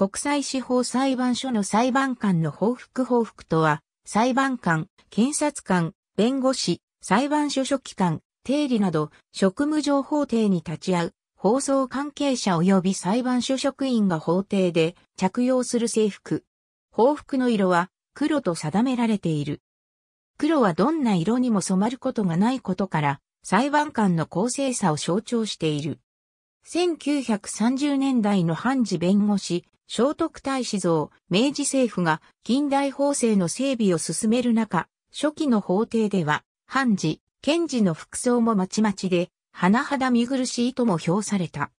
国際司法裁判所の裁判官の報復報復とは、裁判官、検察官、弁護士、裁判所書記官、定理など、職務上法廷に立ち会う、放送関係者及び裁判所職員が法廷で着用する制服。報復の色は黒と定められている。黒はどんな色にも染まることがないことから、裁判官の公正さを象徴している。1930年代の判事弁護士、聖徳太子像、明治政府が近代法制の整備を進める中、初期の法廷では、判事、検事の服装もまちまちで、甚だ見苦しいとも評された。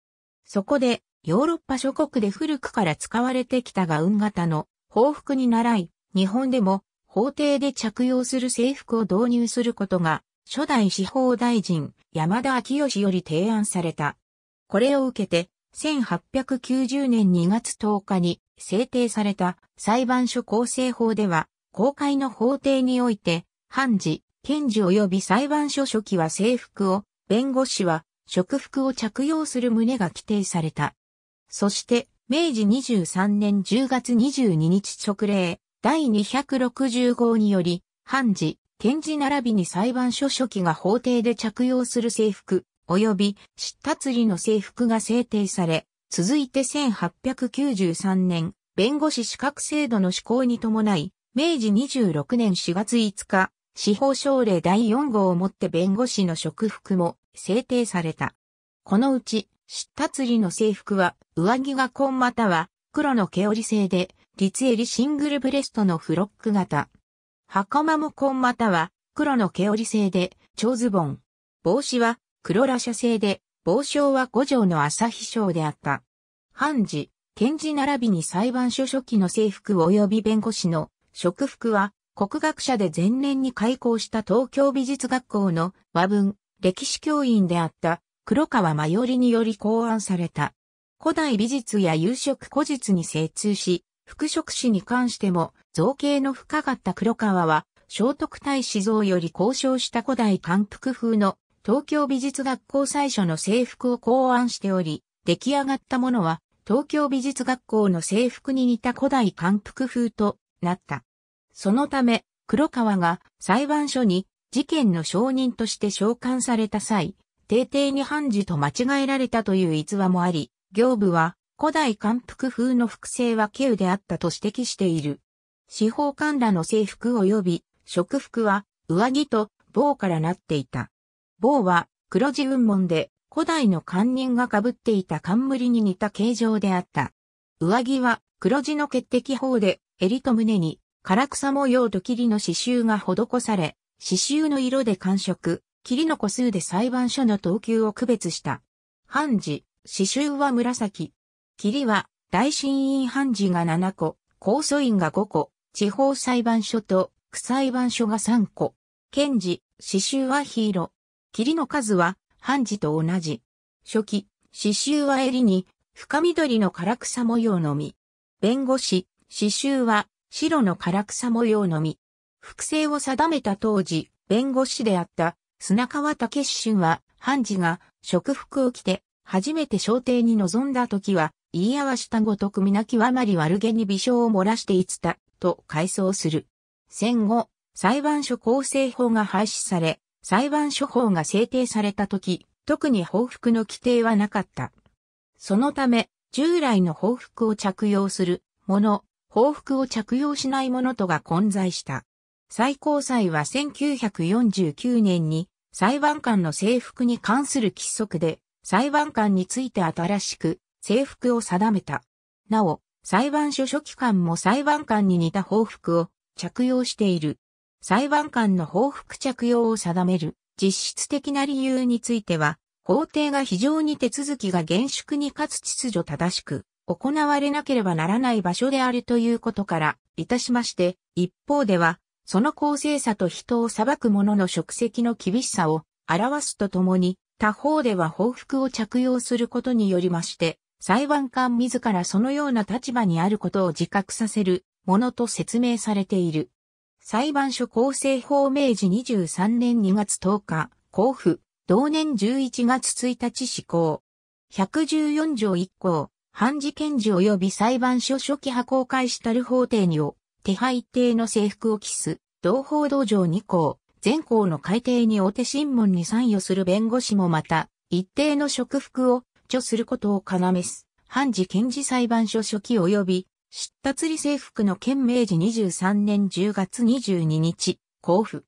そこで、ヨーロッパ諸国で古くから使われてきたが運型の報復に習い、日本でも法廷で着用する制服を導入することが、初代司法大臣、山田昭義より提案された。これを受けて、1890年2月10日に制定された裁判所構成法では、公開の法廷において、判事、検事及び裁判所書記は制服を、弁護士は職服を着用する旨が規定された。そして、明治23年10月22日直令第260号により、判事、検事並びに裁判所書記が法廷で着用する制服、及びた達理の制服が制定され、続いて1893年、弁護士資格制度の施行に伴い、明治26年4月5日、司法省令第4号をもって弁護士の職服も制定された。このうち、た達理の制服は、上着が紺または黒の毛織製で、立襟シングルブレストのフロック型。袴も紺または黒の毛織製で、長ズボン。帽子は黒羅社製で、傍章は五条の朝日章であった。判事、検事並びに裁判所初期の制服及び弁護士の職服は、国学者で前年に開校した東京美術学校の和文、歴史教員であった黒川真よにより考案された。古代美術や有色古術に精通し、服飾史に関しても造形の深かった黒川は、聖徳太子像より交渉した古代漢服風の東京美術学校最初の制服を考案しており、出来上がったものは、東京美術学校の制服に似た古代漢服風となった。そのため、黒川が裁判所に事件の証人として召喚された際、定定に判事と間違えられたという逸話もあり、行部は古代漢服風の複製は稀有であったと指摘している。司法官らの制服及び、食服は上着と棒からなっていた。棒は黒字雲門で古代の官人が被っていた冠に似た形状であった。上着は黒字の潔癖法で襟と胸に唐草模様と霧の刺繍が施され、刺繍の色で感触、霧の個数で裁判所の等級を区別した。判事、刺繍は紫。霧は大審院判事が7個、控訴院が5個、地方裁判所と区裁判所が3個。検事、刺繍は黄色。霧の数は、半時と同じ。初期、刺繍は襟に、深緑の唐草模様のみ。弁護士、刺繍は、白の唐草模様のみ。複製を定めた当時、弁護士であった砂川武春は、判事が食服を着て、初めて朝廷に臨んだ時は、言い合わしたごとく皆極まり悪げに微笑を漏らしていつた、と回想する。戦後、裁判所構成法が廃止され、裁判処方が制定された時、特に報復の規定はなかった。そのため、従来の報復を着用するもの、報復を着用しないものとが混在した。最高裁は1949年に裁判官の制服に関する規則で裁判官について新しく制服を定めた。なお、裁判所書記官も裁判官に似た報復を着用している。裁判官の報復着用を定める実質的な理由については、法廷が非常に手続きが厳粛にかつ秩序正しく行われなければならない場所であるということから、いたしまして、一方では、その公正さと人を裁く者の職責の厳しさを表すとともに、他方では報復を着用することによりまして、裁判官自らそのような立場にあることを自覚させるものと説明されている。裁判所構成法明治23年2月10日、交付、同年11月1日施行。114条1項、判事検事及び裁判所初期派公開したる法廷にを、手配定の制服を期す、同法道場2項、全項の改定にお手審問に参与する弁護士もまた、一定の職服を、著することを要す。判事検事裁判所初期及び出立理制服の県明治23年10月22日、交付。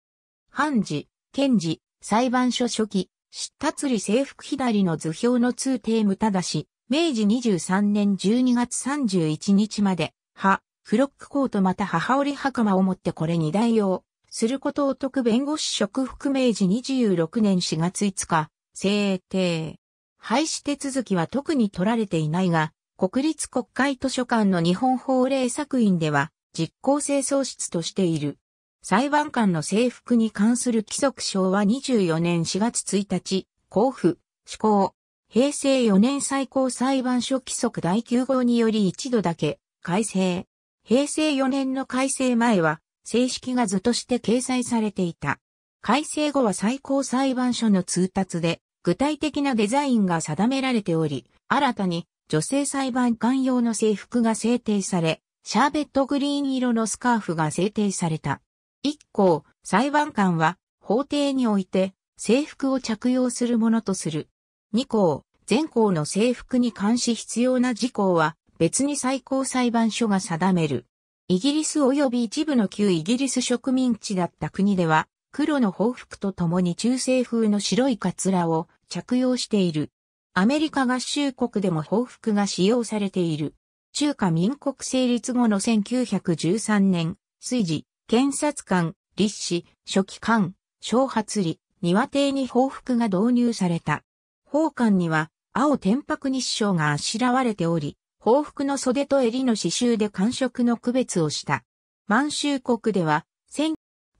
判事、検事、裁判所初期、出立理制服左の図表の通定無ただし、明治23年12月31日まで、は、フロックコートまた母織袴をもってこれに代用、することをく弁護士職服明治26年4月5日、制定。廃止手続きは特に取られていないが、国立国会図書館の日本法令作院では、実効性喪失としている。裁判官の制服に関する規則章は24年4月1日、交付、施行。平成4年最高裁判所規則第9号により一度だけ改正。平成4年の改正前は正式が図として掲載されていた。改正後は最高裁判所の通達で具体的なデザインが定められており、新たに女性裁判官用の制服が制定され、シャーベットグリーン色のスカーフが制定された。一項、裁判官は法廷において制服を着用するものとする。二項、全項の制服に関し必要な事項は別に最高裁判所が定める。イギリス及び一部の旧イギリス植民地だった国では、黒の報復とともに中世風の白いカツラを着用している。アメリカ合衆国でも報復が使用されている。中華民国成立後の1913年、水事、検察官、立志、書記官、小発理、庭邸に報復が導入された。宝冠には、青天白日章があしらわれており、報復の袖と襟の刺繍で感触の区別をした。満州国では、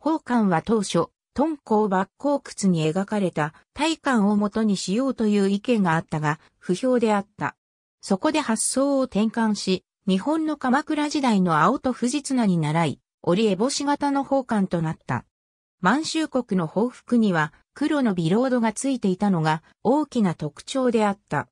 宝冠は当初、敦煌抜光窟に描かれた体感をもとにしようという意見があったが、不評であった。そこで発想を転換し、日本の鎌倉時代の青と藤綱に習い、折烏帽子型の宝冠となった。満州国の報復には黒のビロードがついていたのが大きな特徴であった。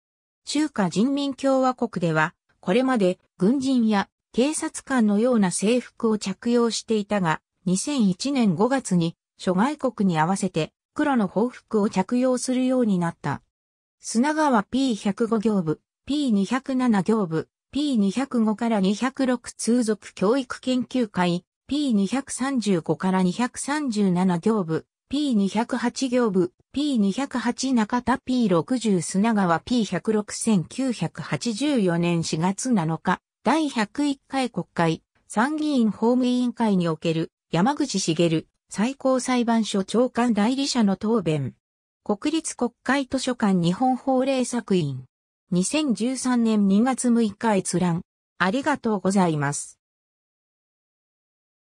中華人民共和国では、これまで軍人や警察官のような制服を着用していたが、2001年5月に諸外国に合わせて黒の報復を着用するようになった。砂川 P105 行部、P207 行部、P205 から206通俗教育研究会、P235 から237行部、P208 行部、P208 中田 P60 砂川 P1061984 年4月7日、第101回国会、参議院法務委員会における山口茂最高裁判所長官代理者の答弁。国立国会図書館日本法令作員。2013年2月6日閲覧。ありがとうございます。